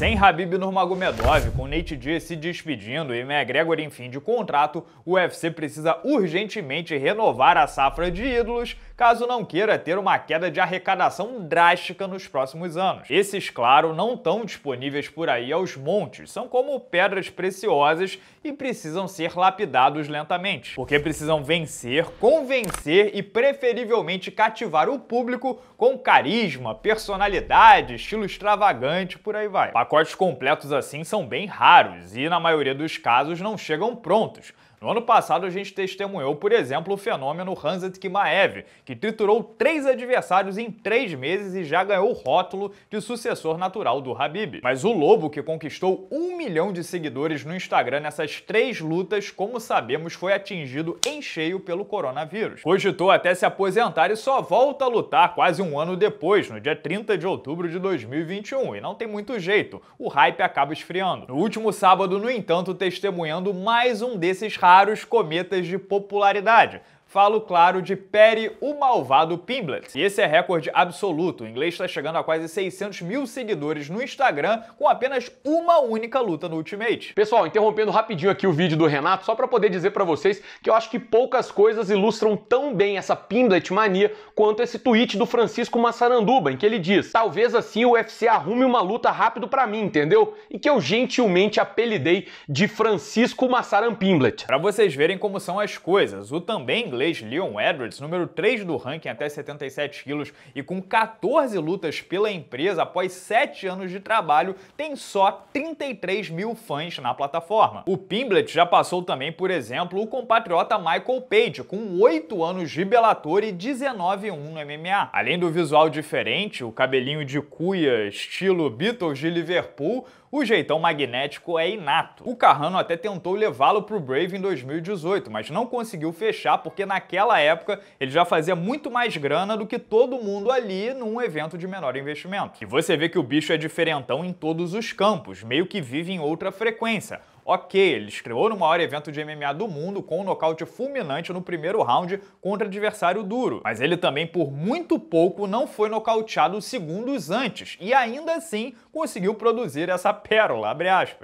Sem Habib Nurmagomedov, com Nate Diaz se despedindo e McGregor em fim de contrato, o UFC precisa urgentemente renovar a safra de ídolos, caso não queira ter uma queda de arrecadação drástica nos próximos anos. Esses, claro, não estão disponíveis por aí aos montes, são como pedras preciosas e precisam ser lapidados lentamente, porque precisam vencer, convencer e preferivelmente cativar o público com carisma, personalidade, estilo extravagante, por aí vai pacotes completos assim são bem raros e, na maioria dos casos, não chegam prontos, no ano passado, a gente testemunhou, por exemplo, o fenômeno Hanzat Kimaev, que triturou três adversários em três meses e já ganhou o rótulo de sucessor natural do Habib. Mas o Lobo, que conquistou um milhão de seguidores no Instagram nessas três lutas, como sabemos, foi atingido em cheio pelo coronavírus. Cogitou até se aposentar e só volta a lutar quase um ano depois, no dia 30 de outubro de 2021. E não tem muito jeito, o hype acaba esfriando. No último sábado, no entanto, testemunhando mais um desses raros cometas de popularidade. Falo, claro, de Perry, o malvado Pimblet. E esse é recorde absoluto. O inglês está chegando a quase 600 mil seguidores no Instagram com apenas uma única luta no Ultimate. Pessoal, interrompendo rapidinho aqui o vídeo do Renato, só para poder dizer para vocês que eu acho que poucas coisas ilustram tão bem essa Pimblet mania quanto esse tweet do Francisco Massaranduba, em que ele diz: Talvez assim o UFC arrume uma luta rápido para mim, entendeu? E que eu gentilmente apelidei de Francisco Massaran Pimblet. Para vocês verem como são as coisas, o também inglês inglês Leon Edwards, número 3 do ranking até 77 quilos e com 14 lutas pela empresa após 7 anos de trabalho, tem só 33 mil fãs na plataforma. O Pimblet já passou também, por exemplo, o compatriota Michael Page, com 8 anos de Bellator e 19-1 no MMA. Além do visual diferente, o cabelinho de cuia estilo Beatles de Liverpool, o jeitão magnético é inato. O Carrano até tentou levá-lo para o Brave em 2018, mas não conseguiu fechar porque naquela época ele já fazia muito mais grana do que todo mundo ali num evento de menor investimento. E você vê que o bicho é diferentão em todos os campos, meio que vive em outra frequência. Ok, ele estreou no maior evento de MMA do mundo com um nocaute fulminante no primeiro round contra adversário duro, mas ele também por muito pouco não foi nocauteado segundos antes e ainda assim conseguiu produzir essa pérola,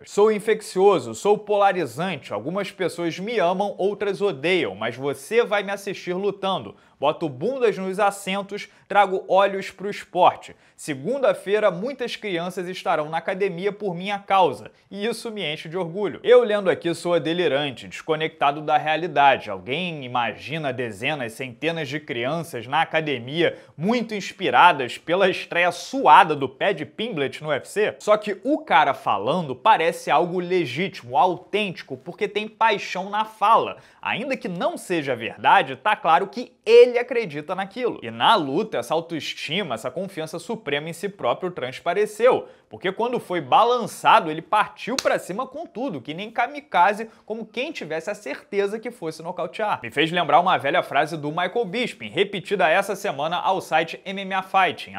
Sou infeccioso, sou polarizante, algumas pessoas me amam, outras odeiam, mas você vai me assistir lutando. Boto bundas nos assentos, trago olhos para o esporte. Segunda-feira, muitas crianças estarão na academia por minha causa, e isso me enche de orgulho. Eu lendo aqui sou delirante, desconectado da realidade. Alguém imagina dezenas, centenas de crianças na academia, muito inspiradas pela estreia suada do pé de Pimblet no UFC, só que o cara falando parece algo legítimo, autêntico, porque tem paixão na fala. Ainda que não seja verdade, tá claro que ele acredita naquilo. E na luta, essa autoestima, essa confiança suprema em si próprio transpareceu, porque quando foi balançado, ele partiu para cima com tudo, que nem kamikaze, como quem tivesse a certeza que fosse nocautear. Me fez lembrar uma velha frase do Michael Bisping, repetida essa semana ao site MMA Fighting,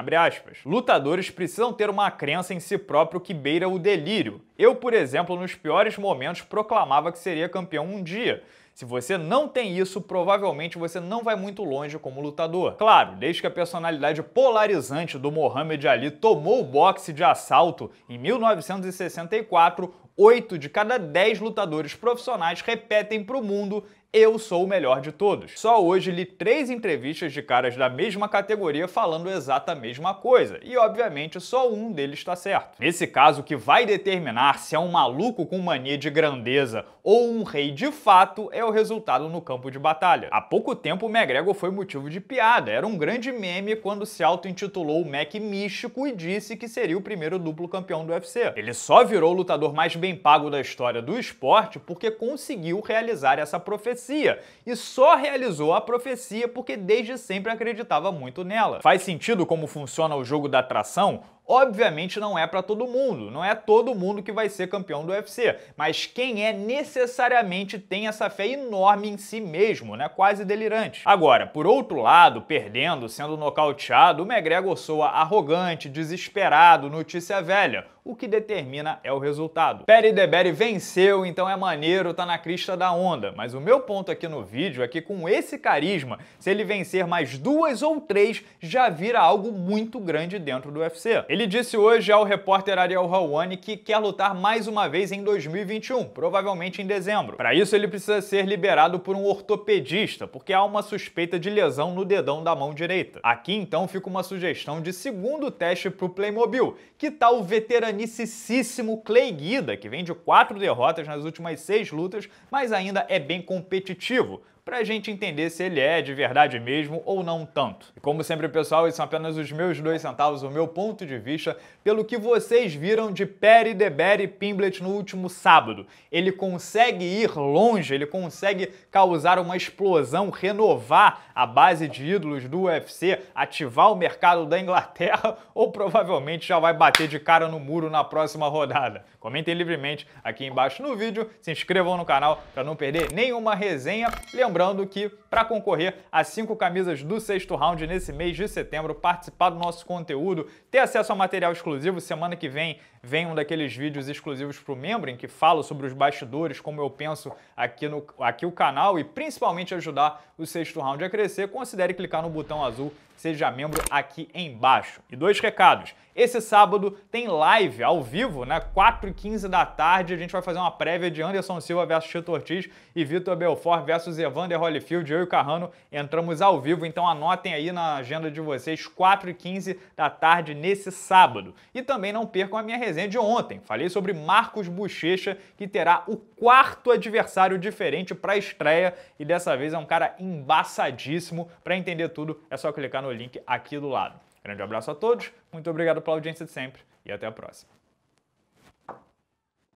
Lutadores precisam ter uma crença em si próprio que beira o delírio. Eu, por exemplo, nos piores momentos proclamava que seria campeão um dia. Se você não tem isso, provavelmente você não vai muito longe como lutador. Claro, desde que a personalidade polarizante do Mohamed Ali tomou o boxe de assalto em 1964, 8 de cada 10 lutadores profissionais repetem para o mundo eu sou o melhor de todos. Só hoje li três entrevistas de caras da mesma categoria falando exata mesma coisa, e obviamente só um deles está certo. Nesse caso, o que vai determinar se é um maluco com mania de grandeza ou um rei de fato é o resultado no campo de batalha. Há pouco tempo, McGregor foi motivo de piada, era um grande meme quando se auto-intitulou o Mac Místico e disse que seria o primeiro duplo campeão do UFC. Ele só virou o lutador mais bem pago da história do esporte porque conseguiu realizar essa profecia profecia e só realizou a profecia porque desde sempre acreditava muito nela. Faz sentido como funciona o jogo da atração? Obviamente não é para todo mundo, não é todo mundo que vai ser campeão do UFC, mas quem é necessariamente tem essa fé enorme em si mesmo, né? Quase delirante. Agora, por outro lado, perdendo, sendo nocauteado, o McGregor soa arrogante, desesperado, notícia velha. O que determina é o resultado. Perry DeBerry venceu, então é maneiro, tá na crista da onda. Mas o meu ponto aqui no vídeo é que com esse carisma, se ele vencer mais duas ou três, já vira algo muito grande dentro do UFC. Ele ele disse hoje ao repórter Ariel Helwani que quer lutar mais uma vez em 2021, provavelmente em dezembro. Para isso, ele precisa ser liberado por um ortopedista, porque há uma suspeita de lesão no dedão da mão direita. Aqui, então, fica uma sugestão de segundo teste para o Playmobil. Que tal tá o veteranicíssimo Clay Guida, que vem de quatro derrotas nas últimas seis lutas, mas ainda é bem competitivo? para a gente entender se ele é de verdade mesmo ou não tanto. E como sempre, pessoal, esses são apenas os meus dois centavos, o meu ponto de vista, pelo que vocês viram de Perry DeBerry Pimblet no último sábado. Ele consegue ir longe, ele consegue causar uma explosão, renovar a base de ídolos do UFC, ativar o mercado da Inglaterra ou provavelmente já vai bater de cara no muro na próxima rodada? Comentem livremente aqui embaixo no vídeo, se inscrevam no canal para não perder nenhuma resenha lembrando que para concorrer a cinco camisas do sexto round nesse mês de setembro, participar do nosso conteúdo, ter acesso a material exclusivo, semana que vem vem um daqueles vídeos exclusivos para o membro em que falo sobre os bastidores, como eu penso aqui no aqui o canal e principalmente ajudar o sexto round a crescer, considere clicar no botão azul Seja membro aqui embaixo. E dois recados. Esse sábado tem live ao vivo, né? 4 e 15 da tarde. A gente vai fazer uma prévia de Anderson Silva versus Tito Ortiz e Vitor Belfort versus Evan Evander Holyfield, eu e o Carrano entramos ao vivo, então anotem aí na agenda de vocês, 4h15 da tarde nesse sábado. E também não percam a minha resenha de ontem. Falei sobre Marcos Bochecha, que terá o quarto adversário diferente para a estreia e dessa vez é um cara embaçadíssimo. Para entender tudo, é só clicar no link aqui do lado. Grande abraço a todos, muito obrigado pela audiência de sempre e até a próxima.